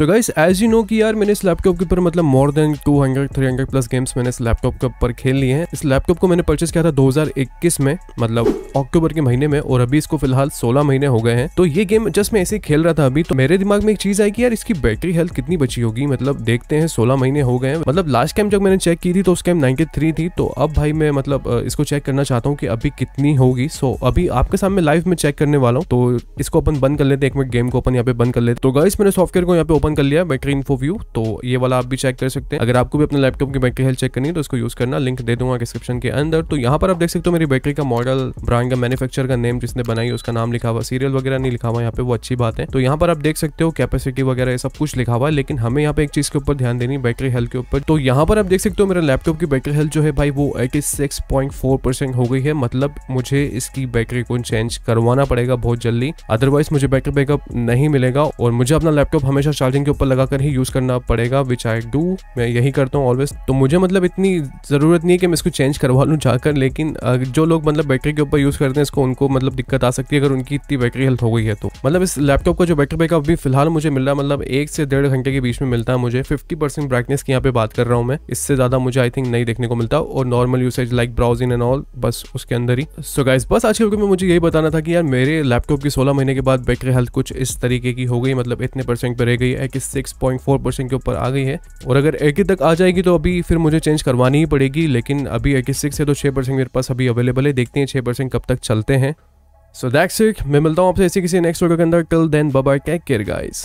तो guys as you know कि यार मैंने इस लैपटॉप के ऊपर मतलब मोर देन 200 300 प्लस गेम्स मैंने इस लैपटॉप के ऊपर खेल लिए हैं इस लैपटॉप को मैंने परचेस किया था 2021 में मतलब अक्टूबर के महीने में और अभी इसको फिलहाल 16 महीने हो गए हैं तो ये गेम जस्ट मैं ऐसे खेल रहा था अभी तो मेरे दिमाग में एक चीज आई कि यार इसकी बैटरी हेल्थ कितनी बची होगी मतलब देखते हैं सोलह महीने हो गए मतलब लास्ट टाइम जब मैंने चेक की थी तो उस टाइम नाइनटी थी तो अब भाई मैं मतलब इसको चेक करना चाहता हूँ कि अभी कितनी होगी सो अभी आपके सामने लाइव में चेक करने वाला हूँ तो इसको अपन बंद कर लेते एक मिनट गेम को अपन यहाँ पे बंद कर लेते तो गाइस मैंने सॉफ्टवेयर को यहाँ पे ओपन ओपन कर लिया बैटरी इन्फो व्यू तो ये वाला आप भी चेक कर सकते हैं अगर आपको भी अपने लैपटॉप की बैटरी हेल्थ चेक करनी है तो इसको यूज करना लिंक दे दूंगा डिस्क्रिप्शन के अंदर तो यहाँ पर आप देख सकते हो मेरी बैटरी का मॉडल ब्रांड का मैनुफेक्चर का नेम जिसने बनाई उसका नाम लिखा हुआ सीरियल वगैरह नहीं लिखा हुआ यहाँ पे वो अच्छी बात है तो यहाँ पर आप देख सकते हो कैपेसिटी वगैरह सब कुछ लिखा हुआ है लेकिन हमें यहाँ पे एक चीज के ऊपर ध्यान देनी बैटरी हेल्थ के ऊपर तो यहाँ पर आप देख सकते हो मेरे लैपटॉप की बैटरी हेल्थ जो है भाई वो एटी हो गई है मतलब मुझे इसकी बैटरी को चेंज करवाना पड़ेगा बहुत जल्दी अदरवाइज मुझे बैटरी बैकअप नहीं मिलेगा और मुझे अपना लैपटॉप हमेशा चार्जिंग क्लोथिंग के ऊपर लगा कर ही यूज़ करना पड़ेगा विच आई डू मैं यही करता हूँ ऑलवेज तो मुझे मतलब इतनी ज़रूरत नहीं है कि मैं इसको चेंज करवा लूँ जाकर लेकिन जो लोग मतलब बैटरी के ऊपर यूज़ करते हैं इसको उनको मतलब दिक्कत आ सकती है अगर उनकी इतनी बैटरी हेल्थ हो गई है तो मतलब इस लैपटॉप का जो बैटरी बैकअप अभी फिलहाल मुझे मिल रहा है मतलब एक से डेढ़ घंटे के बीच में मिलता है मुझे फिफ्टी परसेंट ब्राइटनेस की यहाँ पे बात कर रहा हूँ मैं इससे ज़्यादा मुझे आई थिंक नहीं देखने को मिलता और normal usage like browsing and all बस उसके अंदर ही सो गाइज बस आज के वीडियो में मुझे यही बताना था कि यार मेरे लैपटॉप की सोलह महीने के बाद बैटरी हेल्थ कुछ इस तरीके की हो गई मतलब इतने परसेंट पर रह गई एकी फोर परसेंट के ऊपर आ गई है और अगर एके तक आ जाएगी तो अभी फिर मुझे चेंज करवानी ही पड़ेगी लेकिन अभी एकी सिक्स है तो छः परसेंट मेरे पास अभी अवेलेबल है देखते हैं छः परसेंट कब तक चलते हैं सो दैट्स इट मैं मिलता हूँ आपसे ऐसे किसी नेक्स्ट वीडियो के अंदर till then bye take care guys